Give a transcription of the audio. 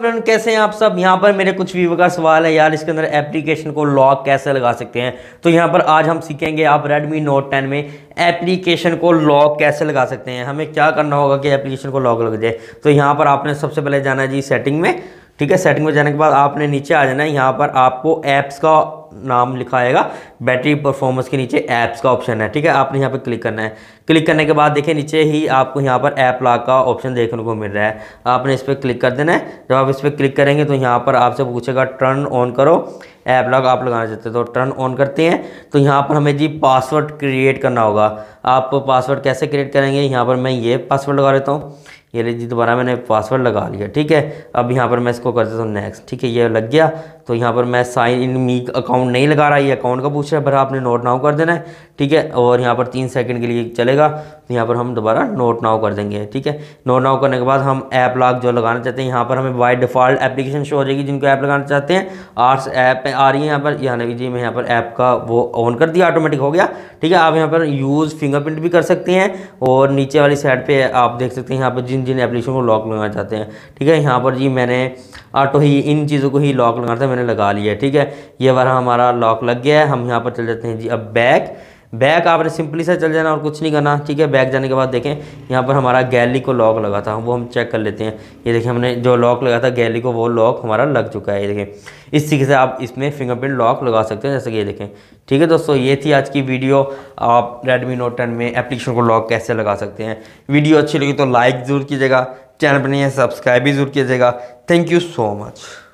friend कैसे हैं आप सब यहाँ पर मेरे कुछ व्यूवर का सवाल है यार इसके अंदर एप्लीकेशन को लॉक कैसे लगा सकते हैं तो यहाँ पर आज हम सीखेंगे आप Redmi Note 10 में एप्लीकेशन को लॉक कैसे लगा सकते हैं हमें क्या करना होगा कि एप्लीकेशन को लॉक लग जाए तो यहाँ पर आपने सबसे पहले जाना है जी सेटिंग में ठीक है सेटिंग में जाने के बाद आपने नीचे आ जाना है यहाँ पर आपको ऐप्स का नाम लिखा आएगा बैटरी परफॉर्मेंस के नीचे ऐप्स का ऑप्शन है ठीक है आपने यहाँ पर क्लिक करना है क्लिक करने के बाद देखिए नीचे ही आपको यहाँ पर ऐप लॉक का ऑप्शन देखने को मिल रहा है आपने इस पर क्लिक कर देना है जब आप इस पर क्लिक करेंगे तो यहाँ पर आपसे पूछेगा टर्न ऑन करो ऐप लॉक आप लगाना चाहते हैं तो टर्न ऑन करते हैं तो यहाँ पर हमें जी पासवर्ड क्रिएट करना होगा आप पासवर्ड कैसे क्रिएट करेंगे यहाँ पर मैं ये पासवर्ड लगा लेता हूँ ये ले जी दोबारा मैंने पासवर्ड लगा लिया ठीक है अब यहाँ पर मैं इसको कर देता हूँ नेक्स्ट ठीक है ये लग गया तो यहाँ पर मैं साइन इन मी अकाउंट नहीं लगा रहा ये अकाउंट का पूछ रहा है पर आपने नोट नाउ कर देना है ठीक है और यहाँ पर तीन सेकंड के लिए चलेगा तो यहाँ पर हम दोबारा नोट नाउ कर देंगे ठीक है नोट नाउ करने के बाद हम ऐप लॉक जो लगाना चाहते हैं यहाँ पर हमें बाई डिफ़ॉल्ट एप्लीकेशन शो हो जाएगी जिनको ऐप लगाना चाहते हैं आर्ट्स ऐप आ रही है यहाँ पर यहाँ जी मैं यहाँ पर ऐप का वो ऑन कर दिया ऑटोमेटिक हो गया ठीक है आप यहाँ पर यूज़ फिंगरप्रिंट भी कर सकते हैं और नीचे वाली साइड पर आप देख सकते हैं यहाँ पर जिन जिन एप्लीकेशन को लॉक लगाना चाहते हैं ठीक है यहाँ पर जी मैंने ऑटो तो ही इन चीज़ों को ही लॉक लगाना था मैंने लगा लिया ठीक है ये वाला हमारा लॉक लग गया है हम यहाँ पर चले जाते हैं जी अब बैक बैक आपने सिंपली से चल जाना और कुछ नहीं करना ठीक है बैक जाने के बाद देखें यहाँ पर हमारा गैली को लॉक लगा था वो हम चेक कर लेते हैं ये देखें हमने जो लॉक लगा था गैली को वो लॉक हमारा लग चुका है ये देखें इस तरीके से आप इसमें फिंगरप्रिंट लॉक लगा सकते हैं जैसे कि ये देखें ठीक है दोस्तों ये थी आज की वीडियो आप रेडमी नोट टेन में एप्लीकेशन को लॉक कैसे लगा सकते हैं वीडियो अच्छी लगी तो लाइक ज़रूर कीजिएगा चैनल पर नहीं है सब्सक्राइब भी ज़रूर कीजिएगा थैंक यू सो मच